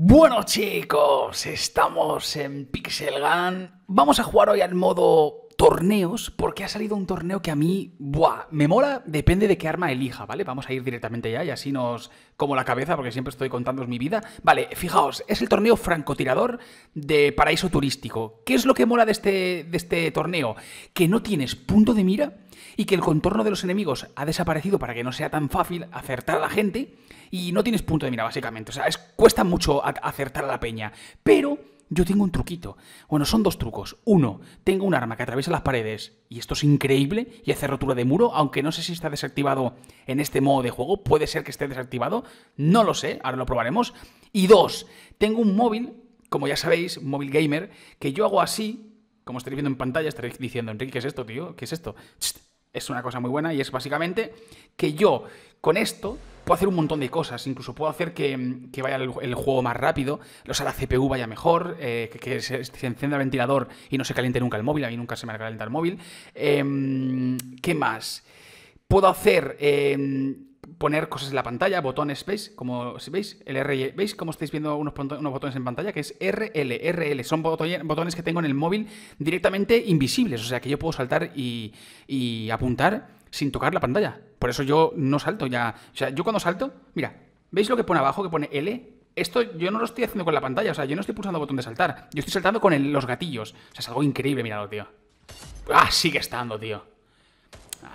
Bueno chicos, estamos en Pixel Gun. Vamos a jugar hoy al modo torneos, porque ha salido un torneo que a mí, buah, me mola, depende de qué arma elija, ¿vale? Vamos a ir directamente ya y así nos como la cabeza, porque siempre estoy contando mi vida. Vale, fijaos, es el torneo francotirador de paraíso turístico. ¿Qué es lo que mola de este, de este torneo? Que no tienes punto de mira y que el contorno de los enemigos ha desaparecido para que no sea tan fácil acertar a la gente y no tienes punto de mira, básicamente. O sea, cuesta mucho acertar a la peña, pero yo tengo un truquito. Bueno, son dos trucos. Uno, tengo un arma que atraviesa las paredes, y esto es increíble, y hace rotura de muro, aunque no sé si está desactivado en este modo de juego, puede ser que esté desactivado, no lo sé, ahora lo probaremos. Y dos, tengo un móvil, como ya sabéis, móvil gamer, que yo hago así, como estaréis viendo en pantalla, estaréis diciendo, Enrique, ¿qué es esto, tío? ¿Qué es esto? es una cosa muy buena y es básicamente que yo con esto puedo hacer un montón de cosas, incluso puedo hacer que, mm, vaya el, juego más rápido, o sea, la CPU vaya mejor, eh, que, se, encienda el ventilador y no se caliente nunca el móvil, a mí nunca se me calienta el móvil. Em, ¿Qué más? Puedo hacer em, poner cosas en la pantalla, botón space, como si veis, el R, e, ¿veis como estáis viendo unos, botones en pantalla? Que es RL, RL, son botones que tengo en el móvil directamente invisibles, o sea que yo puedo saltar y, y apuntar sin tocar la pantalla. Por eso yo no salto ya, o sea, yo cuando salto, mira, ¿veis lo que pone abajo que pone L? esto yo no lo estoy haciendo con la pantalla, o sea, yo no estoy pulsando botón de saltar, yo estoy saltando con los gatillos. O sea, es algo increíble, miradlo, tío. Ah, sigue estando, tío.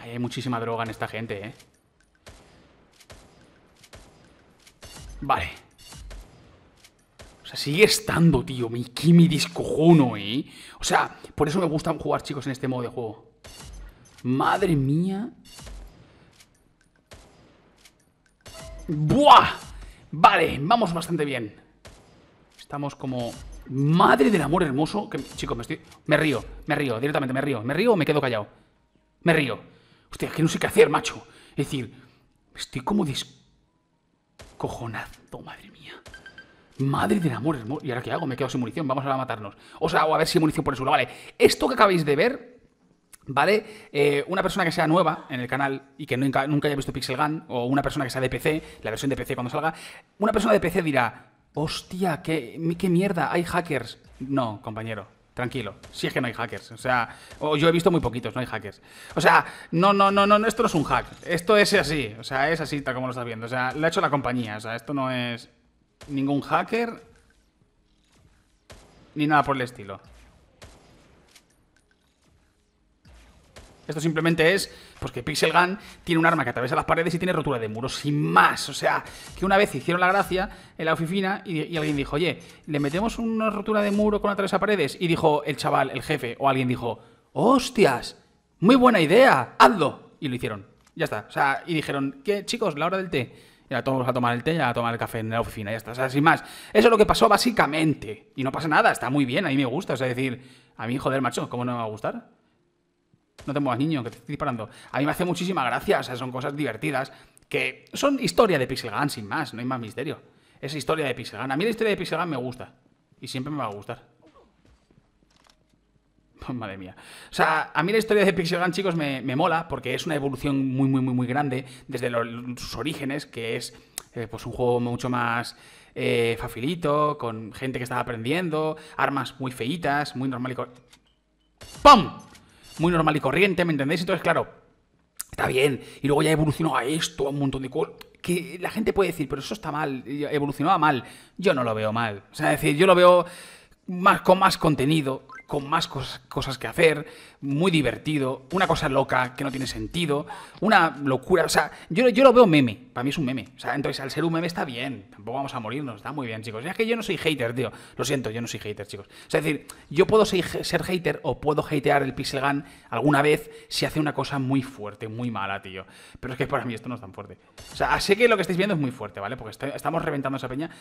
hay muchísima droga en esta gente, eh. Vale. O sea, sigue estando, tío. Mi Kimi discojono, ¿eh? O sea, por eso me gusta jugar, chicos, en este modo de juego. Madre mía. ¡Buah! Vale, vamos bastante bien. Estamos como... Madre del amor hermoso. Que... Chicos, me estoy... Me río, me río, directamente, me río. ¿Me río o me quedo callado? Me río. Hostia, que no sé qué hacer, macho. Es decir, estoy como dis... Cojonazo, madre mía. Madre del amor ¿Y ahora qué hago? Me quedo sin munición. Vamos a matarnos. O sea, o a ver si munición por el suelo. Vale, esto que acabáis de ver ¿Vale? Eh, una persona que sea nueva en el canal y que nunca, nunca, haya visto Pixel Gun, o una persona que sea de PC, la versión de PC cuando salga, una persona de PC dirá, hostia, qué, qué mierda, hay hackers. No, compañero, Tranquilo, si es que no hay hackers. O sea, yo he visto muy poquitos, no hay hackers. O sea, no, no, no, no, esto no es un hack. Esto es así. O sea, es así tal como lo estás viendo. O sea, lo ha hecho la compañía. O sea, esto no es ningún hacker. Ni nada por el estilo. Esto simplemente es pues que Pixel Gun tiene un arma que atraviesa las paredes y tiene rotura de muro sin más. O sea, que una vez hicieron la gracia en la oficina y, alguien dijo, oye, ¿le metemos una rotura de muro con atravesa paredes? Y dijo el chaval, el jefe, o alguien dijo, hostias, muy buena idea, hazlo. Y lo hicieron. Ya está. O sea, y dijeron, ¿qué chicos? La hora del té. Ya todos vamos a tomar el té, ya a tomar el café en la oficina, ya está. O sea, sin más. Eso es lo que pasó básicamente. Y no pasa nada, está muy bien, a mí me gusta. O sea, decir, a mí, joder, macho, ¿cómo no me va a gustar? No te muevas, niño, que te estoy disparando. A mí me hace muchísima gracia, o sea, son cosas divertidas que son historia de Pixel Gun, sin más, no hay más misterio. Es historia de Pixel Gun, A mí la historia de Pixel Gun me gusta y siempre me va a gustar. Pues, madre mía. O sea, a mí la historia de Pixel Gun, chicos, me, mola porque es una evolución muy, muy, muy, muy grande desde sus orígenes, que es eh, pues un juego mucho más eh, facilito, con gente que estaba aprendiendo, armas muy feitas, muy normal y... ¡Pum! muy normal y corriente, ¿me entendéis? Entonces, claro, está bien. Y luego ya evolucionó a esto, a un montón de cosas. Que la gente puede decir, pero eso está mal, a mal. Yo no lo veo mal. O sea, es decir, yo lo veo más con más contenido con más cosas que hacer, muy divertido, una cosa loca que no tiene sentido, una locura. O sea, yo, yo lo veo meme, para mí es un meme. O sea, entonces al ser un meme está bien, tampoco vamos a morirnos, está muy bien, chicos. Y es que yo no soy hater, tío. Lo siento, yo no soy hater, chicos. O sea, es decir, yo puedo ser, ser hater o puedo hatear el Pixel Gun alguna vez si hace una cosa muy fuerte, muy mala, tío. Pero es que para mí esto no es tan fuerte. O sea, sé que lo que estáis viendo es muy fuerte, ¿vale? Porque estamos reventando esa peña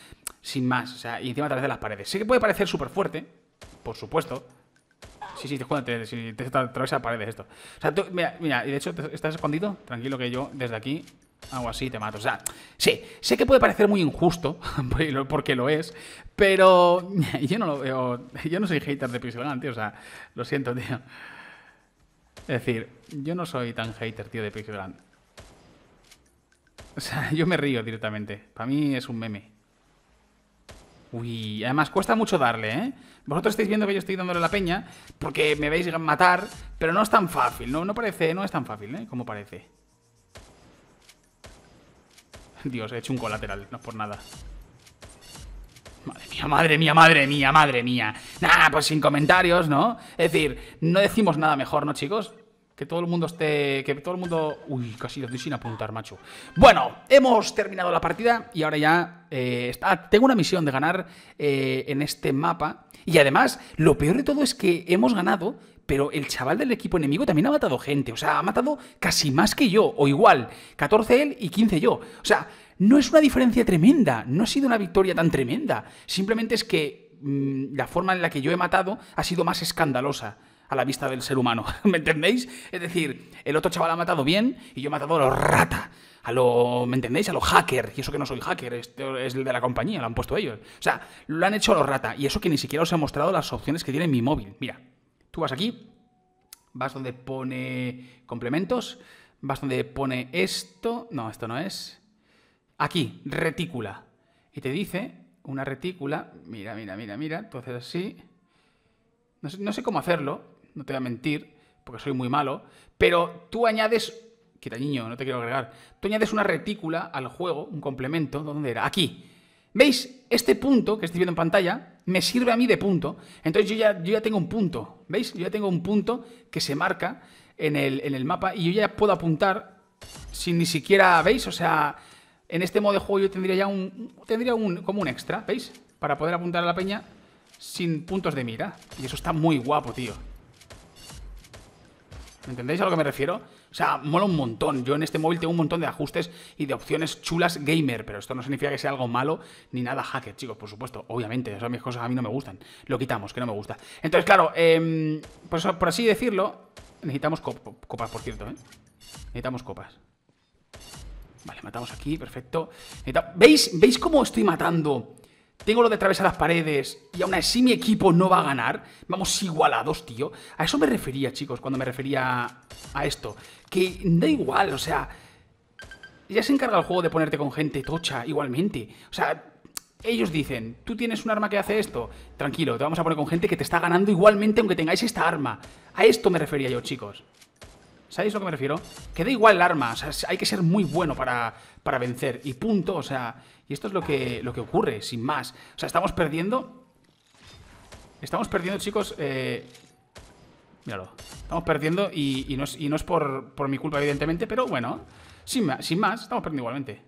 sin más. O sea, y encima a través de las paredes. Sé que puede parecer súper fuerte, por supuesto. Sí, sí, te, si te, estás paredes esto. O sea, mira, mira, y de hecho, ¿estás escondido? Tranquilo que yo desde aquí hago así te mato. O sea, sí, sé que puede parecer muy injusto, porque lo es, pero yo no lo veo. Yo no soy hater de Pixelgun, tío. O sea, lo siento, tío. Es decir, yo no soy tan hater, tío, de Pixelgun. O sea, yo me río directamente. Para mí es un meme. Uy, además cuesta mucho darle, ¿eh? Vosotros estáis viendo que yo estoy dándole la peña porque me vais a matar, pero no es tan fácil, ¿no? No parece, no es tan fácil, ¿eh? Como parece. Dios, he hecho un colateral, no por nada. Madre mía, madre mía, madre mía, madre mía. Nada, pues sin comentarios, ¿no? Es decir, no decimos nada mejor, ¿no, chicos? Que todo el mundo esté... Que todo el mundo... Uy, casi lo estoy sin apuntar, macho. Bueno, hemos terminado la partida y ahora ya... Eh, está... Tengo una misión de ganar eh, en este mapa. Y además, lo peor de todo es que hemos ganado, pero el chaval del equipo enemigo también ha matado gente. O sea, ha matado casi más que yo, o igual. 14 él y 15 yo. O sea, no es una diferencia tremenda. No ha sido una victoria tan tremenda. Simplemente es que mm, la forma en la que yo he matado ha sido más escandalosa a la vista del ser humano. ¿Me entendéis? Es decir, el otro chaval ha matado bien y yo he matado a los rata. A lo, ¿me entendéis? A los hacker. Y eso que no soy hacker, esto es el de la compañía, lo han puesto ellos. O sea, lo han hecho a los rata. Y eso que ni siquiera os he mostrado las opciones que tiene mi móvil. Mira, tú vas aquí, vas donde pone complementos, vas donde pone esto. No, esto no es. Aquí, retícula. Y te dice una retícula. Mira, mira, mira, mira. Entonces así. no sé cómo hacerlo, no te voy a mentir, porque soy muy malo, pero tú añades... Quita niño, no te quiero agregar. Tú añades una retícula al juego, un complemento, ¿dónde era? Aquí. ¿Veis? Este punto que estoy viendo en pantalla me sirve a mí de punto. Entonces yo ya, yo ya tengo un punto. ¿Veis? Yo ya tengo un punto que se marca en el, en el mapa y yo ya puedo apuntar sin ni siquiera, ¿veis? O sea, en este modo de juego yo tendría ya un, tendría un, como un extra, ¿veis? Para poder apuntar a la peña sin puntos de mira. Y eso está muy guapo, tío. ¿Entendéis a lo que me refiero? O sea, mola un montón. Yo en este móvil tengo un montón de ajustes y de opciones chulas gamer, pero esto no significa que sea algo malo ni nada hacker, chicos, por supuesto. Obviamente, esas mis cosas a mí no me gustan. Lo quitamos, que no me gusta. Entonces, claro, em, por así decirlo, necesitamos copas, por cierto, ¿eh? Necesitamos copas. Vale, matamos aquí, perfecto. ¿Veis? ¿Veis cómo estoy matando? tengo lo de atravesar las paredes y aún así mi equipo no va a ganar. Vamos igualados, tío. A eso me refería, chicos, cuando me refería a esto. Que da igual, o sea... Ya se encarga el juego de ponerte con gente tocha igualmente. O sea, ellos dicen, tú tienes un arma que hace esto. Tranquilo, te vamos a poner con gente que te está ganando igualmente aunque tengáis esta arma. A esto me refería yo, chicos. ¿Sabéis a lo que me refiero? Que da igual el arma, o sea, hay que ser muy bueno para, para vencer. Y punto, o sea, esto es lo que, lo que ocurre, sin más. O sea, estamos perdiendo... Estamos perdiendo, chicos... Eh, míralo. Estamos perdiendo y, no es, por, por, mi culpa, evidentemente, pero bueno. Sin sin más, estamos perdiendo igualmente.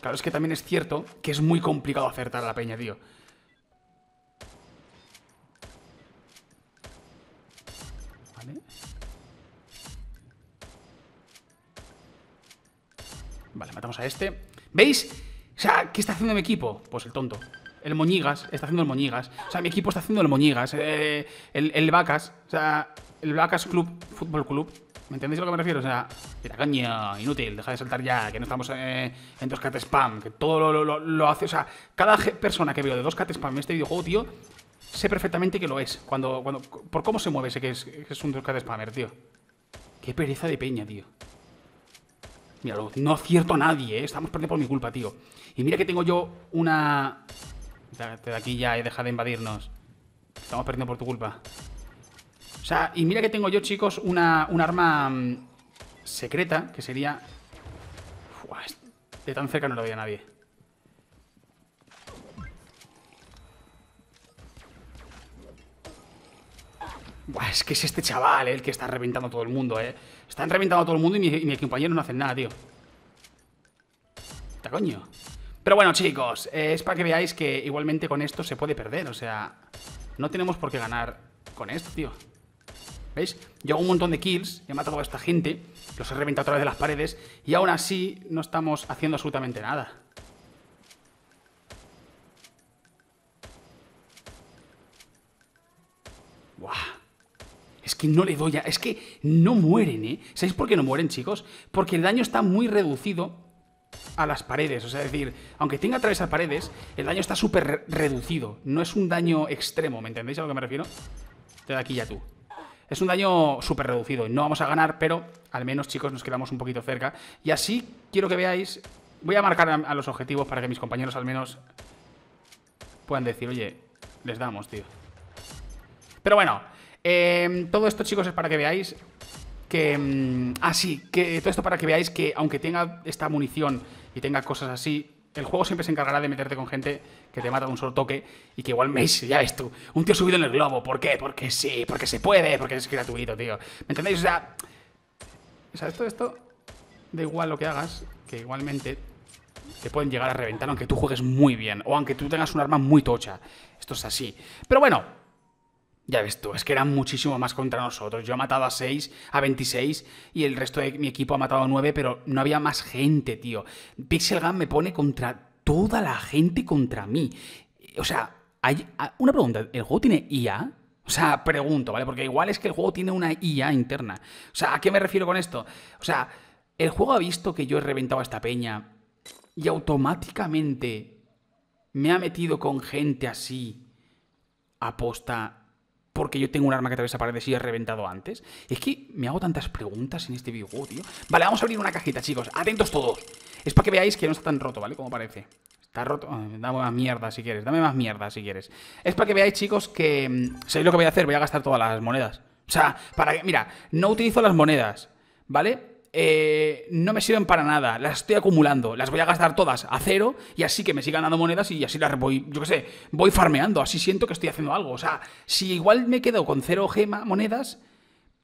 Claro, es que también es cierto que es muy complicado acertar a la peña, tío. Vale, matamos a este. ¿Veis? O sea, ¿qué está haciendo mi equipo? Pues el tonto. El Moñigas está haciendo el Moñigas. O sea, mi equipo está haciendo el Moñigas. Eh, el, Vacas. O sea, el Vacas Club, Fútbol Club. ¿Me entendéis a lo que me refiero? O sea, mira, caña, inútil, deja de saltar ya, que no estamos eh, en 2 cat spam, que todo lo, lo, lo, hace. O sea, cada persona que veo de 2 cat spam en este videojuego, tío, sé perfectamente que lo es. Cuando, cuando, por cómo se mueve, sé que es, que es un 2 cat spammer, tío. Qué pereza de peña, tío no acierto a nadie, ¿eh? Estamos perdiendo por mi culpa, tío. Y mira que tengo yo una... De aquí ya, he eh, dejado de invadirnos. Estamos perdiendo por tu culpa. O sea, y mira que tengo yo, chicos, una, arma mm, secreta, que sería... de tan cerca no la veía nadie. es que es este chaval eh, el que está reventando a todo el mundo, eh. Están reventando a todo el mundo y mis, mi compañero no hace nada, tío. ¿Qué coño? Pero bueno, chicos, eh, es para que veáis que igualmente con esto se puede perder. O sea, no tenemos por qué ganar con esto, tío. ¿Veis? Yo hago un montón de kills, he matado a esta gente, los he reventado a través de las paredes y aún así no estamos haciendo absolutamente nada. que no le doy a... Es que no mueren, ¿eh? ¿Sabéis por qué no mueren, chicos? Porque el daño está muy reducido a las paredes. O sea, es decir, aunque tenga atravesar paredes, el daño está súper reducido. No es un daño extremo, ¿me entendéis a lo que me refiero? Te da aquí ya tú. Es un daño súper reducido y no vamos a ganar, pero al menos, chicos, nos quedamos un poquito cerca. Y así quiero que veáis... Voy a marcar a los objetivos para que mis compañeros al menos puedan decir, oye, les damos, tío. Pero bueno, Em, todo esto, chicos, es para que veáis que... Em, ah, sí, que todo esto para que veáis que aunque tenga esta munición y tenga cosas así, el juego siempre se encargará de meterte con gente que te mata de un solo toque y que igual me ya ves tú, un tío subido en el globo, ¿por qué? Porque sí, porque se puede, porque es gratuito, tío. ¿Me entendéis? O sea, o sea esto, esto, da igual lo que hagas, que igualmente te pueden llegar a reventar aunque tú juegues muy bien o aunque tú tengas un arma muy tocha. Esto es así. Pero bueno, ya ves tú, es que eran muchísimo más contra nosotros. Yo he matado a 6, a 26 y el resto de mi equipo ha matado a 9, pero no había más gente, tío. Pixel Gun me pone contra toda la gente contra mí. O sea, hay una pregunta, ¿el juego tiene IA? O sea, pregunto, ¿vale? Porque igual es que el juego tiene una IA interna. O sea, ¿a qué me refiero con esto? O sea, el juego ha visto que yo he reventado esta peña y automáticamente me ha metido con gente así aposta porque yo tengo un arma que atraviesa paredes y he reventado antes? Es que me hago tantas preguntas en este videojuego, tío. Vale, vamos a abrir una cajita, chicos. Atentos todos. Es para que veáis que no está tan roto, ¿vale? Como parece. Está roto. Dame más mierda si quieres. Dame más mierda si quieres. Es para que veáis, chicos, que... Mm, ¿Sabéis lo que voy a hacer? Voy a gastar todas las monedas. O sea, para que... Mira, no utilizo las monedas, ¿vale? Eh, no me sirven para nada, las estoy acumulando, las voy a gastar todas a cero y así que me sigan dando monedas y así las voy, yo qué sé, voy farmeando, así siento que estoy haciendo algo. O sea, si igual me quedo con cero gema, monedas,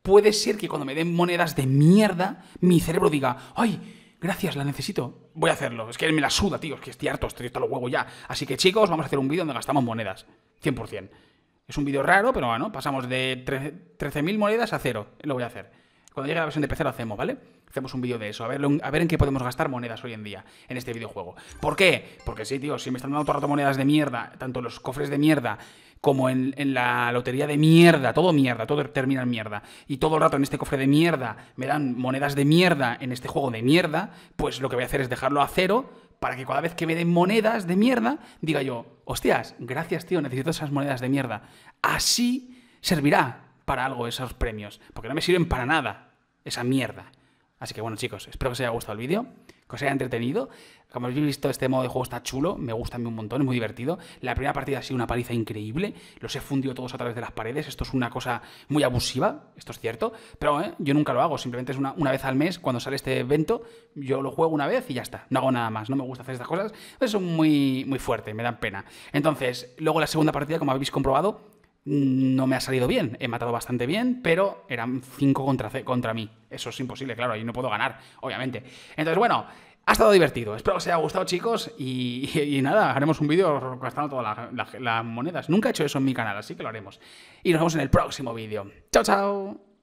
puede ser que cuando me den monedas de mierda, mi cerebro diga, ¡ay! Gracias, la necesito. Voy a hacerlo. Es que me la suda, tío. que estoy harto, estoy hasta los huevos ya. Así que, chicos, vamos a hacer un vídeo donde gastamos monedas. 100%. Es un vídeo raro, pero bueno, pasamos de 13.000 monedas a cero. Lo voy a hacer. Cuando llegue la versión de PC lo hacemos, ¿vale? Hacemos un vídeo de eso, a ver, en qué podemos gastar monedas hoy en día en este videojuego. ¿Por qué? Porque sí, tío, si me están dando todo el rato monedas de mierda, tanto los cofres de mierda como en, la lotería de mierda, todo mierda, todo termina en mierda, y todo el rato en este cofre de mierda me dan monedas de mierda en este juego de mierda, pues lo que voy a hacer es dejarlo a cero para que cada vez que me den monedas de mierda, diga yo, hostias, gracias tío, necesito esas monedas de mierda. Así servirá para algo esos premios, porque no me sirven para nada esa mierda. Así que bueno, chicos, espero que os haya gustado el vídeo, que os haya entretenido. Como habéis visto, este modo de juego está chulo, me gusta a mí un montón, es muy divertido. La primera partida ha sido una paliza increíble, los he fundido todos a través de las paredes, esto es una cosa muy abusiva, esto es cierto, pero eh, yo nunca lo hago, simplemente es una, una, vez al mes cuando sale este evento, yo lo juego una vez y ya está, no hago nada más, no me gusta hacer estas cosas, es son muy, muy fuertes, me dan pena. Entonces, luego la segunda partida, como habéis comprobado, no me ha salido bien. He matado bastante bien, pero eran 5 contra, contra mí. Eso es imposible, claro, ahí no puedo ganar, obviamente. Entonces, bueno, ha estado divertido. Espero que os haya gustado, chicos. Y, nada, haremos un vídeo gastando todas las, las monedas. Nunca he hecho eso en mi canal, así que lo haremos. Y nos vemos en el próximo vídeo. ¡Chao, chao!